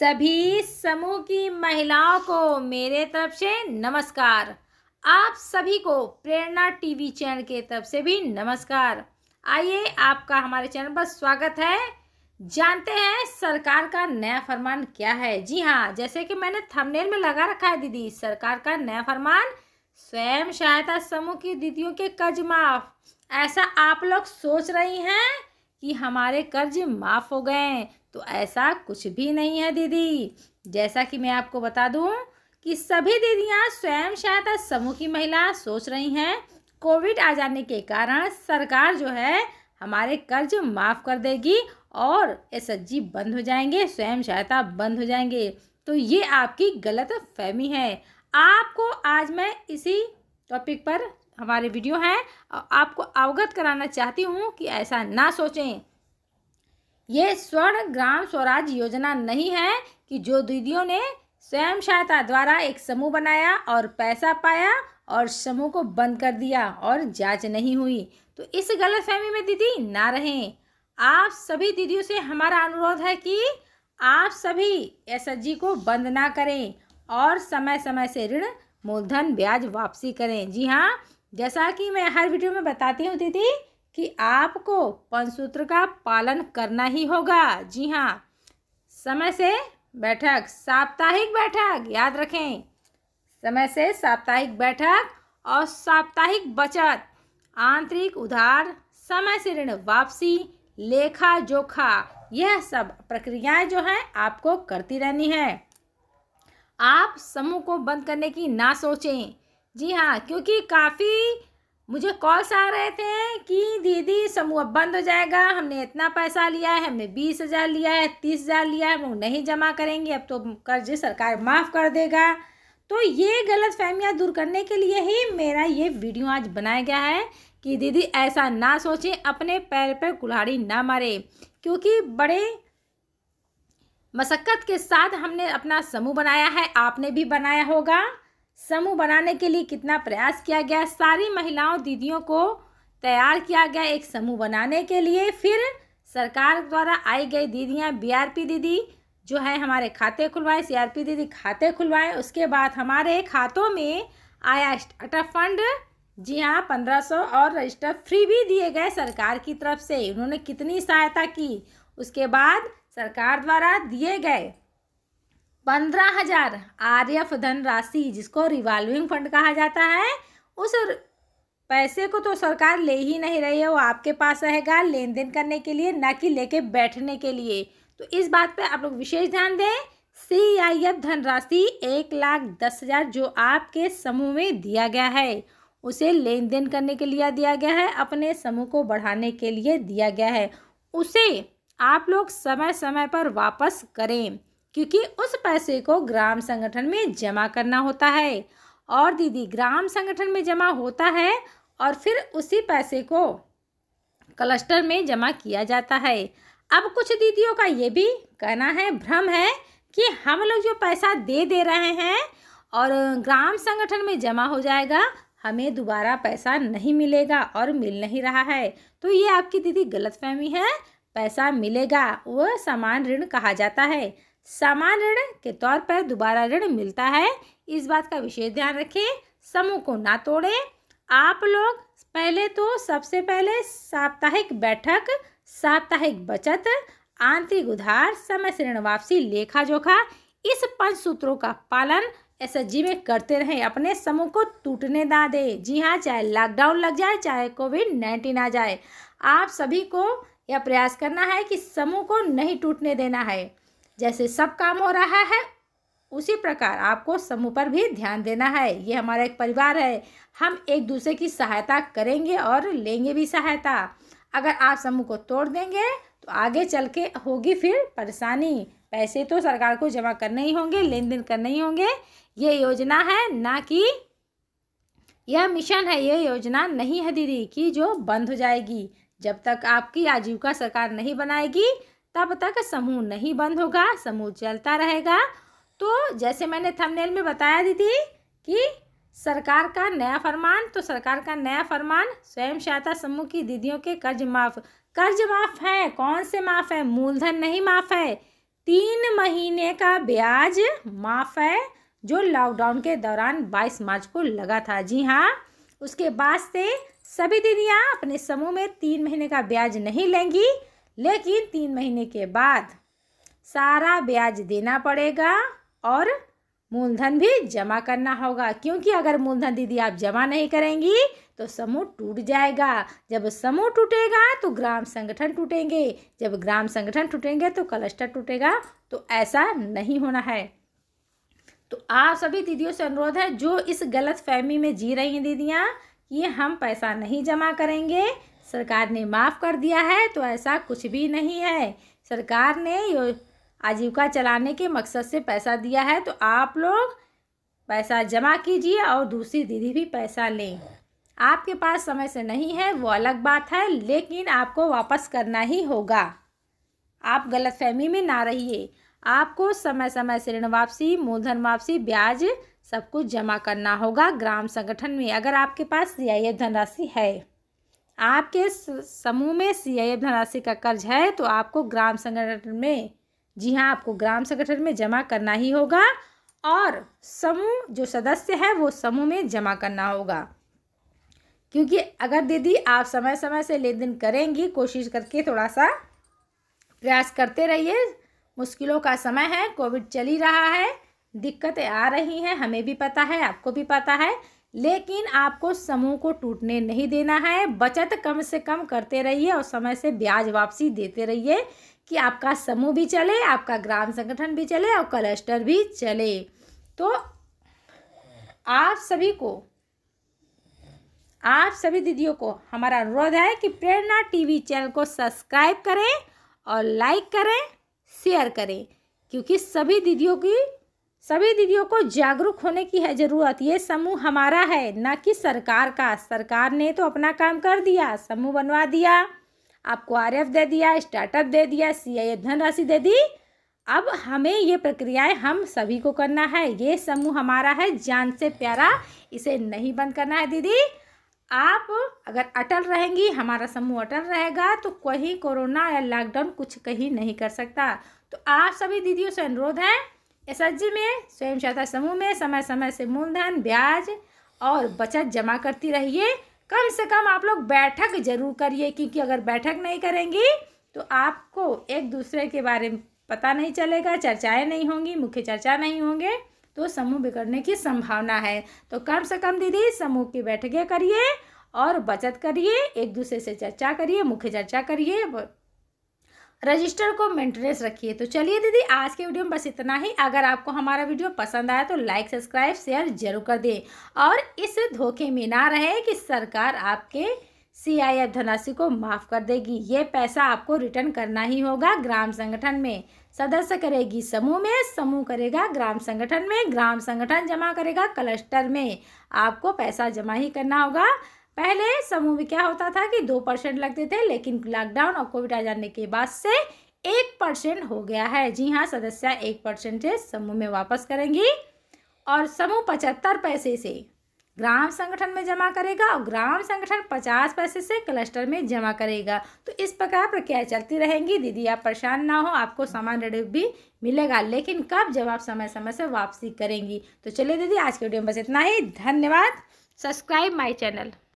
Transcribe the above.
सभी समूह की महिलाओं को मेरे तरफ से नमस्कार आप सभी को प्रेरणा टीवी चैनल के तरफ से भी नमस्कार आइए आपका हमारे चैनल पर स्वागत है जानते हैं सरकार का नया फरमान क्या है जी हाँ जैसे कि मैंने थंबनेल में लगा रखा है दीदी सरकार का नया फरमान स्वयं सहायता समूह की दीदियों के कर्ज माफ ऐसा आप लोग सोच रही हैं कि हमारे कर्ज माफ हो गए तो ऐसा कुछ भी नहीं है दीदी जैसा कि मैं आपको बता दूं कि सभी दीदियां स्वयं सहायता समूह की महिला सोच रही हैं कोविड आ जाने के कारण सरकार जो है हमारे कर्ज माफ़ कर देगी और एस बंद हो जाएंगे स्वयं सहायता बंद हो जाएंगे तो ये आपकी गलत फहमी है आपको आज मैं इसी टॉपिक पर हमारे वीडियो हैं और आपको अवगत कराना चाहती हूँ कि ऐसा ना सोचें ये स्वर्ण ग्राम स्वराज योजना नहीं है कि जो दीदियों ने स्वयं सहायता द्वारा एक समूह बनाया और पैसा पाया और समूह को बंद कर दिया और जांच नहीं हुई तो इस गलतफहमी में दीदी ना रहें आप सभी दीदियों से हमारा अनुरोध है कि आप सभी एसएचजी को बंद ना करें और समय समय से ऋण मूलधन ब्याज वापसी करें जी हाँ जैसा कि मैं हर वीडियो में बताती हूँ दीदी कि आपको पंचसूत्र का पालन करना ही होगा जी हाँ समय से बैठक साप्ताहिक बैठक याद रखें समय से साप्ताहिक बैठक और साप्ताहिक बचत आंतरिक उधार समय से ऋण वापसी लेखा जोखा यह सब प्रक्रियाएं जो हैं आपको करती रहनी है आप समूह को बंद करने की ना सोचें जी हाँ क्योंकि काफ़ी मुझे कॉल्स आ रहे थे कि दीदी समूह बंद हो जाएगा हमने इतना पैसा लिया है हमने बीस हज़ार लिया है तीस हज़ार लिया है हम नहीं जमा करेंगे अब तो कर्ज सरकार माफ़ कर देगा तो ये गलत फहमियाँ दूर करने के लिए ही मेरा ये वीडियो आज बनाया गया है कि दीदी ऐसा ना सोचें अपने पैर पर कुल्हाड़ी ना मारे क्योंकि बड़े मशक्क़त के साथ हमने अपना समूह बनाया है आपने भी बनाया होगा समूह बनाने के लिए कितना प्रयास किया गया सारी महिलाओं दीदियों को तैयार किया गया एक समूह बनाने के लिए फिर सरकार द्वारा आई गई दीदियाँ बीआरपी दीदी जो है हमारे खाते खुलवाए सीआरपी दीदी खाते खुलवाए उसके बाद हमारे खातों में आया स्टार्टअप फंड जी हाँ पंद्रह सौ और रजिस्टर फ्री भी दिए गए सरकार की तरफ से उन्होंने कितनी सहायता की उसके बाद सरकार द्वारा दिए गए पंद्रह हजार आर एफ धनराशि जिसको रिवॉल्विंग फंड कहा जाता है उस पैसे को तो सरकार ले ही नहीं रही है वो आपके पास रहेगा लेन देन करने के लिए ना कि लेके बैठने के लिए तो इस बात पे आप लोग विशेष ध्यान दें सी आई एफ धनराशि एक लाख दस हज़ार जो आपके समूह में दिया गया है उसे लेन देन करने के लिए दिया गया है अपने समूह को बढ़ाने के लिए दिया गया है उसे आप लोग समय समय पर वापस करें क्योंकि उस पैसे को ग्राम संगठन में जमा करना होता है और दीदी ग्राम संगठन में जमा होता है और फिर उसी पैसे को क्लस्टर में जमा किया जाता है अब कुछ दीदियों का ये भी कहना है भ्रम है कि हम लोग जो पैसा दे दे रहे हैं और ग्राम संगठन में जमा हो जाएगा हमें दोबारा पैसा नहीं मिलेगा और मिल नहीं रहा है तो ये आपकी दीदी गलतफहमी है पैसा मिलेगा वह समान ऋण कहा जाता है समान ऋण के तौर पर दोबारा ऋण मिलता है इस बात का विशेष ध्यान रखें समूह को ना तोड़े आप लोग पहले तो सबसे पहले साप्ताहिक बैठक साप्ताहिक बचत आंतरिक उधार समय से ऋण वापसी लेखा जोखा इस पंच सूत्रों का पालन एस में करते रहें अपने समूह को टूटने ना दे जी हाँ चाहे लॉकडाउन लग जाए चाहे कोविड नाइन्टीन आ जाए आप सभी को यह प्रयास करना है कि समूह को नहीं टूटने देना है जैसे सब काम हो रहा है उसी प्रकार आपको समूह पर भी ध्यान देना है ये हमारा एक परिवार है हम एक दूसरे की सहायता करेंगे और लेंगे भी सहायता अगर आप समूह को तोड़ देंगे तो आगे चल के होगी फिर परेशानी पैसे तो सरकार को जमा करने ही होंगे लेन देन करने ही होंगे ये योजना है ना कि यह मिशन है ये योजना नहीं है दीदी कि जो बंद हो जाएगी जब तक आपकी आजीविका सरकार नहीं बनाएगी तब तक समूह नहीं बंद होगा समूह चलता रहेगा तो जैसे मैंने थंबनेल में बताया दीदी कि सरकार का नया फरमान तो सरकार का नया फरमान स्वयं सहायता समूह की दीदियों के कर्ज माफ कर्ज माफ है कौन से माफ है मूलधन नहीं माफ है तीन महीने का ब्याज माफ है जो लॉकडाउन के दौरान 22 मार्च को लगा था जी हाँ उसके बाद से सभी दीदियाँ अपने समूह में तीन महीने का ब्याज नहीं लेंगी लेकिन तीन महीने के बाद सारा ब्याज देना पड़ेगा और मूलधन भी जमा करना होगा क्योंकि अगर मूलधन दीदी आप जमा नहीं करेंगी तो समूह टूट जाएगा जब समूह टूटेगा तो ग्राम संगठन टूटेंगे जब ग्राम संगठन टूटेंगे तो क्लस्टर टूटेगा तो ऐसा नहीं होना है तो आप सभी दीदियों से अनुरोध है जो इस गलत फहमी में जी रही हैं दीदियाँ कि हम पैसा नहीं जमा करेंगे सरकार ने माफ़ कर दिया है तो ऐसा कुछ भी नहीं है सरकार ने आजीविका चलाने के मकसद से पैसा दिया है तो आप लोग पैसा जमा कीजिए और दूसरी दीदी भी पैसा लें आपके पास समय से नहीं है वो अलग बात है लेकिन आपको वापस करना ही होगा आप गलतफहमी में ना रहिए आपको समय समय से ऋण वापसी मूलधन वापसी ब्याज सब कुछ जमा करना होगा ग्राम संगठन में अगर आपके पास रियायत धनराशि है आपके समूह में सी आई एफ धनराशि का कर्ज है तो आपको ग्राम संगठन में जी हाँ आपको ग्राम संगठन में जमा करना ही होगा और समूह जो सदस्य है वो समूह में जमा करना होगा क्योंकि अगर दीदी आप समय समय से लेन देन करेंगी कोशिश करके थोड़ा सा प्रयास करते रहिए मुश्किलों का समय है कोविड चल ही रहा है दिक्कतें आ रही हैं हमें भी पता है आपको भी पता है लेकिन आपको समूह को टूटने नहीं देना है बचत कम से कम करते रहिए और समय से ब्याज वापसी देते रहिए कि आपका समूह भी चले आपका ग्राम संगठन भी चले और क्लस्टर भी चले तो आप सभी को आप सभी दीदियों को हमारा अनुरोध है कि प्रेरणा टीवी चैनल को सब्सक्राइब करें और लाइक करें शेयर करें क्योंकि सभी दीदियों की सभी दीदियों को जागरूक होने की है ज़रूरत ये समूह हमारा है न कि सरकार का सरकार ने तो अपना काम कर दिया समूह बनवा दिया आपको आर दे दिया स्टार्टअप दे दिया सी आई धनराशि दे दी अब हमें ये प्रक्रियाएं हम सभी को करना है ये समूह हमारा है जान से प्यारा इसे नहीं बंद करना है दीदी आप अगर अटल रहेंगी हमारा समूह अटल रहेगा तो कहीं कोरोना या लॉकडाउन कुछ कहीं नहीं कर सकता तो आप सभी दीदियों से अनुरोध है जी में स्वयं सहायता समूह में समय समय से मूलधन ब्याज और बचत जमा करती रहिए कम से कम आप लोग बैठक जरूर करिए क्योंकि अगर बैठक नहीं करेंगी तो आपको एक दूसरे के बारे में पता नहीं चलेगा चर्चाएं नहीं होंगी मुख्य चर्चा नहीं होंगे तो समूह बिगड़ने की संभावना है तो कम से कम दीदी समूह की बैठकें करिए और बचत करिए एक दूसरे से चर्चा करिए मुख्य चर्चा करिए रजिस्टर को मेंटेनेंस रखिए तो चलिए दीदी आज के वीडियो में बस इतना ही अगर आपको हमारा वीडियो पसंद आया तो लाइक सब्सक्राइब शेयर जरूर कर दें और इस धोखे में ना रहे कि सरकार आपके सी आई एफ धनराशि को माफ़ कर देगी ये पैसा आपको रिटर्न करना ही होगा ग्राम संगठन में सदस्य करेगी समूह में समूह करेगा ग्राम संगठन में ग्राम संगठन जमा करेगा क्लस्टर में आपको पैसा जमा ही करना होगा पहले समूह में क्या होता था कि दो परसेंट लगते थे लेकिन लॉकडाउन और कोविड आ जाने के बाद से एक परसेंट हो गया है जी हाँ सदस्य एक परसेंट समूह में वापस करेंगी और समूह पचहत्तर पैसे से ग्राम संगठन में जमा करेगा और ग्राम संगठन पचास पैसे से क्लस्टर में जमा करेगा तो इस प्रकार प्रक्रिया चलती रहेंगी दीदी आप परेशान ना हो आपको सामान ऋण भी मिलेगा लेकिन कब जब आप समय समय से वापसी करेंगी तो चलिए दीदी आज के वीडियो में बस इतना ही धन्यवाद सब्सक्राइब माई चैनल